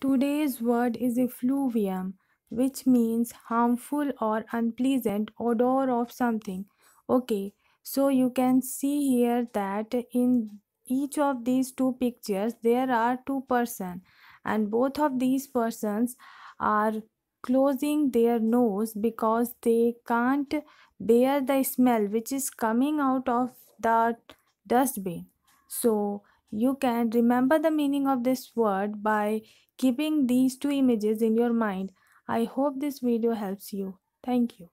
Today's word is effluvium, which means harmful or unpleasant odor of something. Okay, so you can see here that in each of these two pictures there are two persons, and both of these persons are closing their nose because they can't bear the smell which is coming out of the dustbin so you can remember the meaning of this word by keeping these two images in your mind. I hope this video helps you. Thank you.